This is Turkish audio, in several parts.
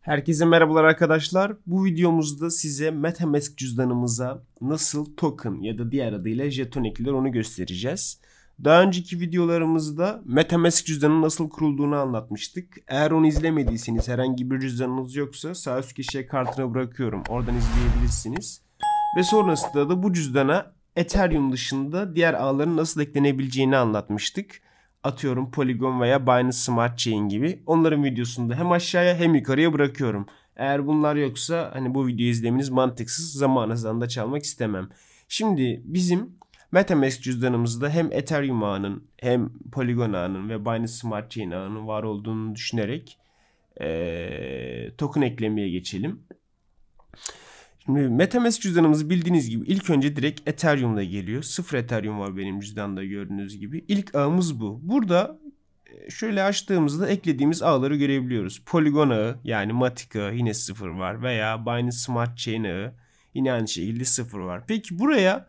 Herkese merhabalar arkadaşlar. Bu videomuzda size MetaMask cüzdanımıza nasıl token ya da diğer adıyla jeton ekler onu göstereceğiz. Daha önceki videolarımızda MetaMask cüzdanının nasıl kurulduğunu anlatmıştık. Eğer onu izlemediyseniz herhangi bir cüzdanınız yoksa sağ üst köşeye kartına bırakıyorum. Oradan izleyebilirsiniz. Ve sonrasında da bu cüzdana Ethereum dışında diğer ağların nasıl eklenebileceğini anlatmıştık atıyorum Polygon veya Binance Smart Chain gibi onların videosunu da hem aşağıya hem yukarıya bırakıyorum. Eğer bunlar yoksa hani bu videoyu izlemeniz mantıksız zamanınızdan da çalmak istemem. Şimdi bizim Metamask cüzdanımızda hem Ethereum ağının hem Polygon ağının ve Binance Smart Chain ağının var olduğunu düşünerek ee, token eklemeye geçelim. Şimdi MetaMask cüzdanımız bildiğiniz gibi ilk önce direkt Ethereum'da geliyor. Sıfır Ethereum var benim cüzdanda gördüğünüz gibi. İlk ağımız bu. Burada e, şöyle açtığımızda eklediğimiz ağları görebiliyoruz. Polygon ağı yani Matic ağı yine sıfır var veya Binance Smart Chain ağı yine aynı şekilde sıfır var. Peki buraya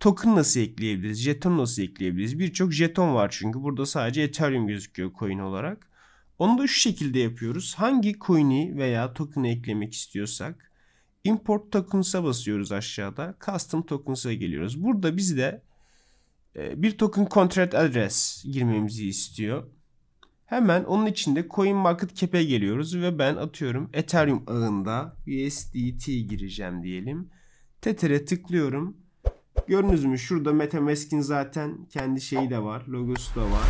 token nasıl ekleyebiliriz? Jeton nasıl ekleyebiliriz? Birçok jeton var çünkü burada sadece Ethereum gözüküyor coin olarak. Onu da şu şekilde yapıyoruz. Hangi coin'i veya token'ı eklemek istiyorsak Import tokens'a basıyoruz aşağıda. Custom tokens'a geliyoruz. Burada bizde e, bir token contract address girmemizi istiyor. Hemen onun içinde coin market cap'e geliyoruz ve ben atıyorum Ethereum ağında USDT gireceğim diyelim. Tether'e tıklıyorum. Gördünüz mü şurada MetaMask'in zaten kendi şeyi de var, logosu da var.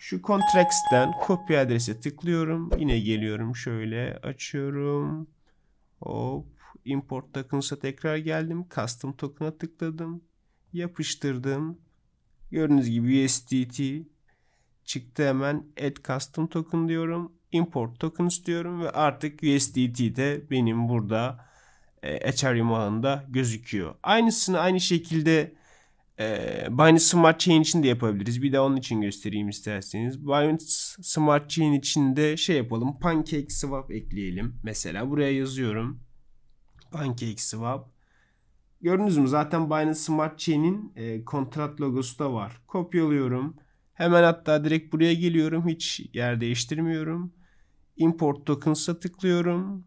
Şu contracts'ten copy adrese tıklıyorum. Yine geliyorum şöyle açıyorum. Hop import tokens'a tekrar geldim. Custom token'a tıkladım. Yapıştırdım. Gördüğünüz gibi USDT çıktı hemen add custom token diyorum. Import tokens diyorum ve artık USDT de benim burada e, Ethereum ağında gözüküyor. Aynısını aynı şekilde e, Binance Smart Chain için de yapabiliriz. Bir de onun için göstereyim isterseniz. Binance Smart Chain için de şey yapalım. Pancake Swap ekleyelim. Mesela buraya yazıyorum. PancakeSwap. Gördünüz mü zaten Binance Smart Chain'in e, kontrat logosu da var. Kopyalıyorum. Hemen hatta direkt buraya geliyorum. Hiç yer değiştirmiyorum. Import Tokens'a tıklıyorum.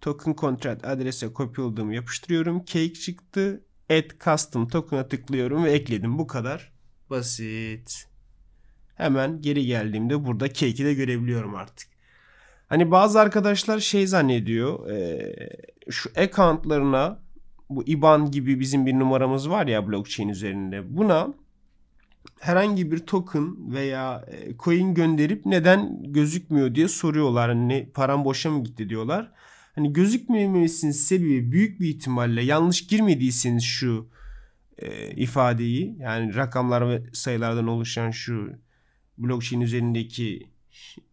Token Contract adrese kopyaladığımı yapıştırıyorum. Cake çıktı. Add Custom Token'a tıklıyorum ve ekledim. Bu kadar basit. Hemen geri geldiğimde burada cake'i de görebiliyorum artık. Hani bazı arkadaşlar şey zannediyor. E, şu accountlarına bu IBAN gibi bizim bir numaramız var ya blockchain üzerinde. Buna herhangi bir token veya coin gönderip neden gözükmüyor diye soruyorlar. Hani param boşa mı gitti diyorlar. Hani gözükmemesinin sebebi büyük bir ihtimalle yanlış girmediyseniz şu e, ifadeyi yani rakamlar ve sayılardan oluşan şu blockchain üzerindeki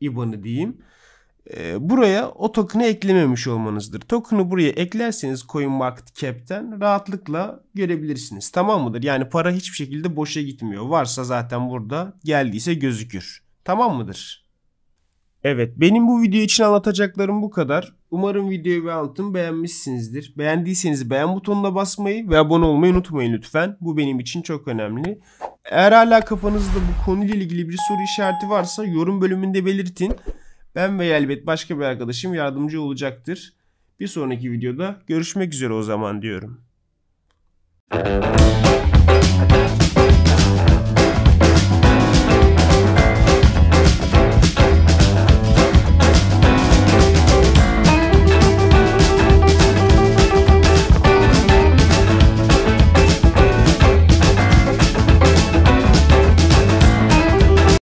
IBAN'ı diyeyim. Ee, buraya o token'ı eklememiş olmanızdır. Token'ı buraya eklerseniz CoinMarketCap'ten rahatlıkla görebilirsiniz. Tamam mıdır? Yani para hiçbir şekilde boşa gitmiyor. Varsa zaten burada geldiyse gözükür. Tamam mıdır? Evet benim bu video için anlatacaklarım bu kadar. Umarım videoyu ve anlatımı beğenmişsinizdir. Beğendiyseniz beğen butonuna basmayı ve abone olmayı unutmayın lütfen. Bu benim için çok önemli. Eğer hala kafanızda bu konuyla ilgili bir soru işareti varsa yorum bölümünde belirtin. Ben ve elbet başka bir arkadaşım yardımcı olacaktır. Bir sonraki videoda görüşmek üzere o zaman diyorum. Thank